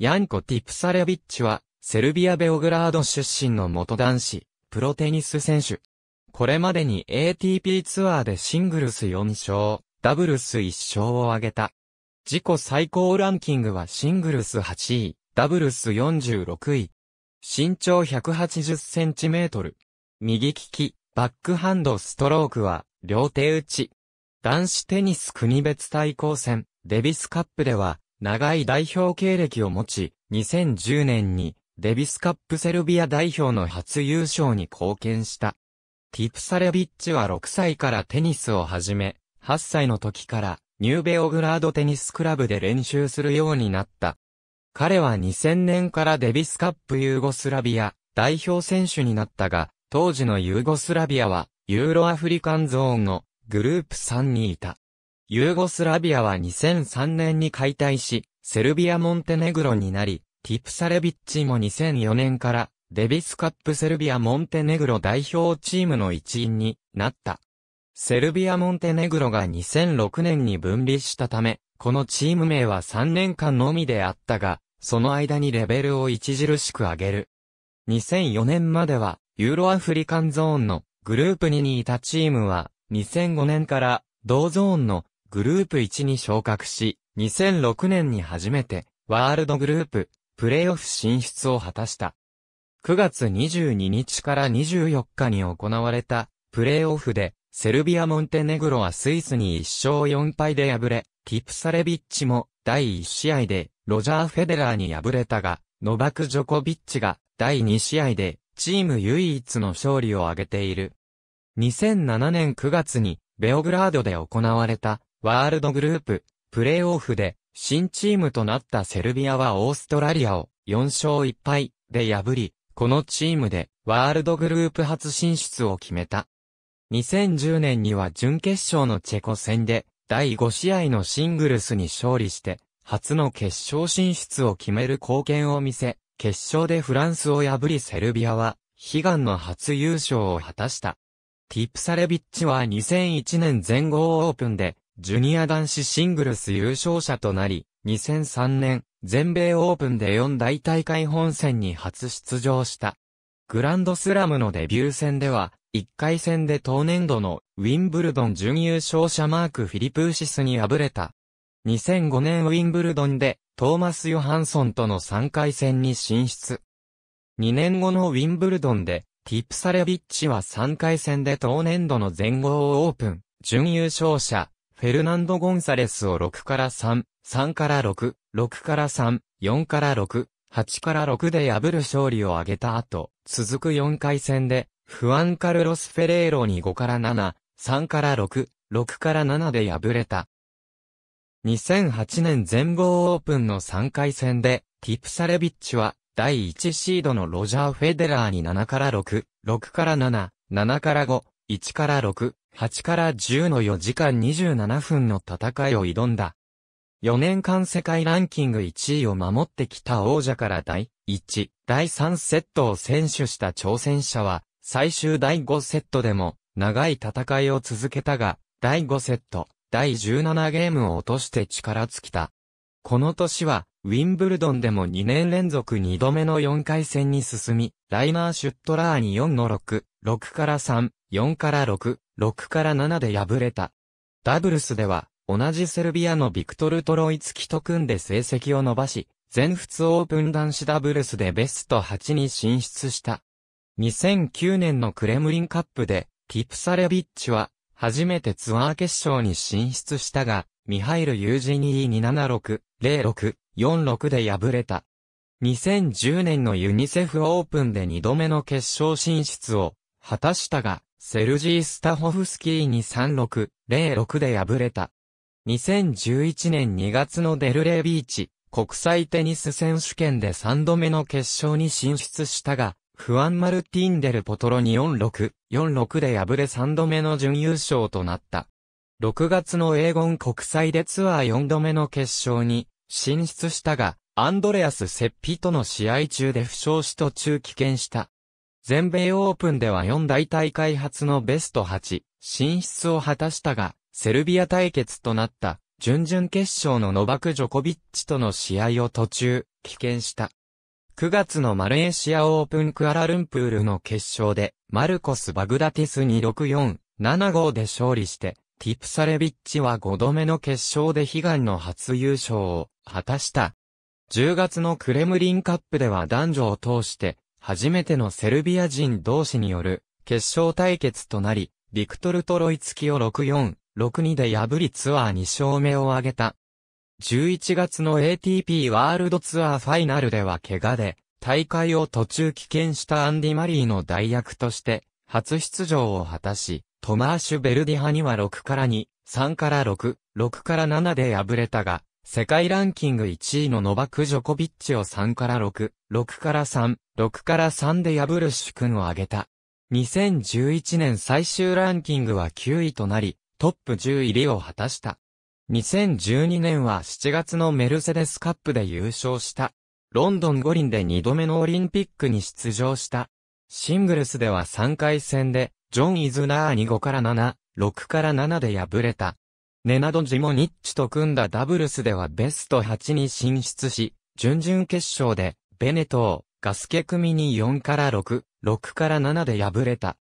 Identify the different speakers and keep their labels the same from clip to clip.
Speaker 1: ヤンコ・ティプサレビッチは、セルビア・ベオグラード出身の元男子、プロテニス選手。これまでに ATP ツアーでシングルス4勝、ダブルス1勝を挙げた。自己最高ランキングはシングルス8位、ダブルス46位。身長180センチメートル。右利き、バックハンドストロークは、両手打ち。男子テニス国別対抗戦、デビスカップでは、長い代表経歴を持ち、2010年にデビスカップセルビア代表の初優勝に貢献した。ティプサレビッチは6歳からテニスを始め、8歳の時からニューベオグラードテニスクラブで練習するようになった。彼は2000年からデビスカップユーゴスラビア代表選手になったが、当時のユーゴスラビアはユーロアフリカンゾーンのグループ3にいた。ユーゴスラビアは2003年に解体し、セルビア・モンテネグロになり、ティプサレビッチも2004年からデビスカップセルビア・モンテネグロ代表チームの一員になった。セルビア・モンテネグロが2006年に分離したため、このチーム名は3年間のみであったが、その間にレベルを著しく上げる。2004年までは、ユーロアフリカンゾーンのグループ2にいたチームは、2005年から同ゾーンのグループ1に昇格し、2006年に初めて、ワールドグループ、プレイオフ進出を果たした。9月22日から24日に行われた、プレイオフで、セルビア・モンテネグロはスイスに1勝4敗で敗れ、ティプサレビッチも第1試合でロジャー・フェデラーに敗れたが、ノバク・ジョコビッチが第2試合でチーム唯一の勝利を挙げている。2007年9月にベオグラードで行われたワールドグループ、プレーオフで、新チームとなったセルビアはオーストラリアを4勝1敗で破り、このチームでワールドグループ初進出を決めた。2010年には準決勝のチェコ戦で第5試合のシングルスに勝利して、初の決勝進出を決める貢献を見せ、決勝でフランスを破りセルビアは、悲願の初優勝を果たした。ティプサレビッチは2001年全豪オープンで、ジュニア男子シングルス優勝者となり、2003年、全米オープンで4大大会本戦に初出場した。グランドスラムのデビュー戦では、1回戦で当年度のウィンブルドン準優勝者マーク・フィリプーシスに敗れた。2005年ウィンブルドンでトーマス・ヨハンソンとの3回戦に進出。2年後のウィンブルドンでティップサレビッチは3回戦で当年度の全豪オープン準優勝者フェルナンド・ゴンサレスを6から3、3から6、6から3、4から6、8から6で破る勝利を挙げた後、続く4回戦で、フアン・カルロス・フェレーロに5から7、3から6、6から7で敗れた。2008年全豪オープンの3回戦で、ティプサレビッチは、第1シードのロジャー・フェデラーに7から6、6から7、7から5、1から6、8から10の4時間27分の戦いを挑んだ。4年間世界ランキング1位を守ってきた王者から第1、第3セットを選手した挑戦者は、最終第5セットでも、長い戦いを続けたが、第5セット、第17ゲームを落として力尽きた。この年は、ウィンブルドンでも2年連続2度目の4回戦に進み、ライナー・シュットラーに4の6、6から3、4から6、6から7で敗れた。ダブルスでは、同じセルビアのビクトル・トロイツキと組んで成績を伸ばし、全仏オープン男子ダブルスでベスト8に進出した。2009年のクレムリンカップで、ティプサレビッチは、初めてツアー決勝に進出したが、ミハイル・ユージニー276-06、46で敗れた。2010年のユニセフオープンで2度目の決勝進出を果たしたが、セルジー・スタホフスキーに36-06で敗れた。2011年2月のデルレービーチ国際テニス選手権で3度目の決勝に進出したが、フアン・マルティン・デル・ポトロに46、46で敗れ3度目の準優勝となった。6月のエーゴン国際でツアー4度目の決勝に進出したが、アンドレアス・セッピとの試合中で負傷し途中棄権した。全米オープンでは4大大会初のベスト8進出を果たしたが、セルビア対決となった準々決勝のノバク・ジョコビッチとの試合を途中、棄権した。9月のマレーシアオープンクアラルンプールの決勝で、マルコス・バグダティスに6 4 7 5で勝利して、ティプサレビッチは5度目の決勝で悲願の初優勝を果たした。10月のクレムリンカップでは男女を通して初めてのセルビア人同士による決勝対決となり、ビクトル・トロイツキを6-4、6-2で破りツアー2勝目を挙げた。11月の ATP ワールドツアーファイナルでは怪我で、大会を途中棄権したアンディ・マリーの代役として、初出場を果たし、トマーシュ・ベルディ派には6から2、3から6、6から7で敗れたが、世界ランキング1位のノバク・ジョコビッチを3から6、6から3、6から3で破る主君を挙げた。2011年最終ランキングは9位となり、トップ10入りを果たした。2012年は7月のメルセデスカップで優勝した。ロンドン五輪で2度目のオリンピックに出場した。シングルスでは3回戦で、ジョン・イズナーに5から7、6から7で敗れた。ネナド・ジモニッチと組んだダブルスではベスト8に進出し、準々決勝で、ベネトガスケ組に4から6、6から7で敗れた。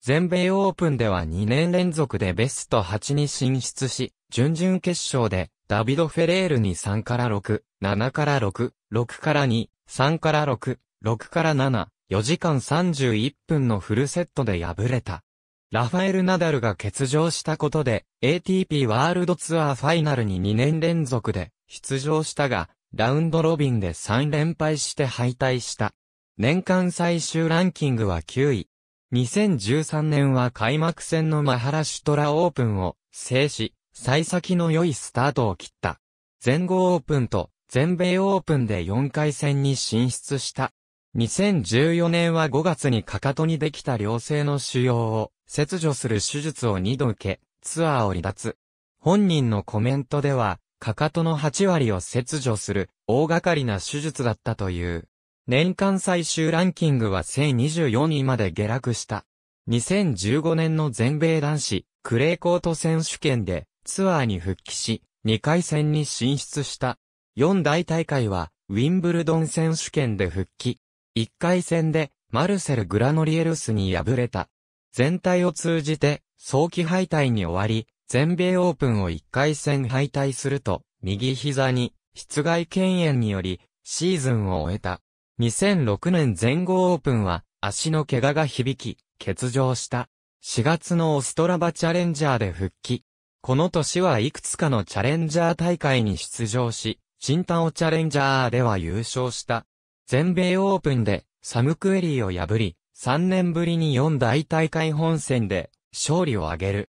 Speaker 1: 全米オープンでは2年連続でベスト8に進出し、準々決勝でダビド・フェレールに3から6、7から6、6から2、3から6、6から7、4時間31分のフルセットで敗れた。ラファエル・ナダルが欠場したことで、ATP ワールドツアーファイナルに2年連続で出場したが、ラウンドロビンで3連敗して敗退した。年間最終ランキングは9位。2013年は開幕戦のマハラシュトラオープンを制し、幸先の良いスタートを切った。全豪オープンと全米オープンで4回戦に進出した。2014年は5月にかかとにできた良性の腫瘍を切除する手術を2度受け、ツアーを離脱。本人のコメントでは、かかとの8割を切除する、大掛かりな手術だったという。年間最終ランキングは1024位まで下落した。2015年の全米男子、クレーコート選手権で、ツアーに復帰し、2回戦に進出した。4大大会は、ウィンブルドン選手権で復帰。1回戦で、マルセル・グラノリエルスに敗れた。全体を通じて、早期敗退に終わり、全米オープンを1回戦敗退すると、右膝に、室外犬炎により、シーズンを終えた。2006年全豪オープンは、足の怪我が響き、欠場した。4月のオストラバチャレンジャーで復帰。この年はいくつかのチャレンジャー大会に出場し、チンタオチャレンジャーでは優勝した。全米オープンでサムクエリーを破り、3年ぶりに4大大会本戦で勝利を挙げる。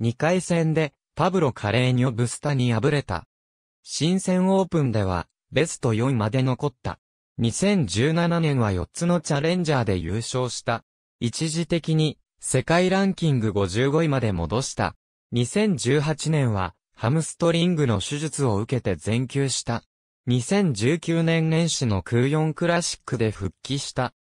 Speaker 1: 2回戦で、パブロ・カレーニョ・ブスタに敗れた。新戦オープンでは、ベスト4まで残った。2017年は4つのチャレンジャーで優勝した。一時的に、世界ランキング55位まで戻した。2018年は、ハムストリングの手術を受けて全休した。2019年年始の空4クラシックで復帰した。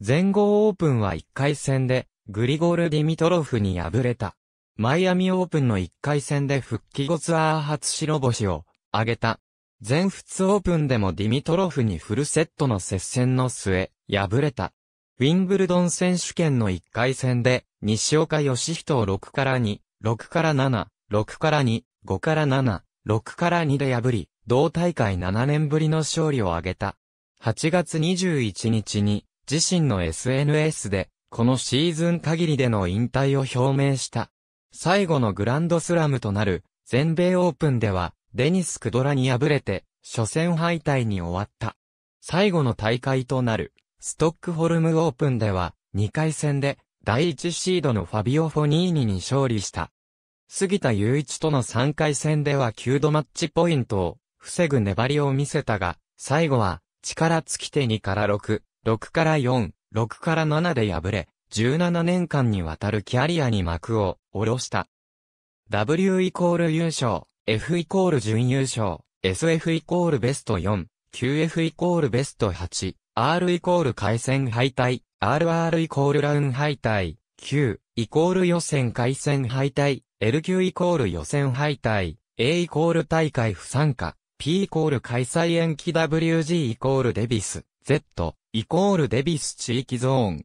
Speaker 1: 全豪オープンは1回戦で、グリゴール・ディミトロフに敗れた。マイアミオープンの1回戦で復帰後ツアー初白星を挙げた。全仏オープンでもディミトロフにフルセットの接戦の末、敗れた。ウィンブルドン選手権の1回戦で、西岡義人を6から2、6から7、6から2、5から7、6から2で破り、同大会7年ぶりの勝利を挙げた。8月21日に、自身の SNS で、このシーズン限りでの引退を表明した。最後のグランドスラムとなる全米オープンではデニス・クドラに敗れて初戦敗退に終わった。最後の大会となるストックホルムオープンでは2回戦で第1シードのファビオ・フォニーニに勝利した。杉田雄一との3回戦では9度マッチポイントを防ぐ粘りを見せたが、最後は力尽きて2から6、6から4、6から7で敗れ、17年間にわたるキャリアに幕を下ろした。W イコール優勝、F イコール準優勝、SF イコールベスト4、QF イコールベスト8、R イコール回戦敗退、RR イコールラウン敗退、Q イコール予選回戦敗退、LQ イコール予選敗退、A イコール大会不参加、P イコール開催延期 WG イコールデビス、Z イコールデビス地域ゾーン、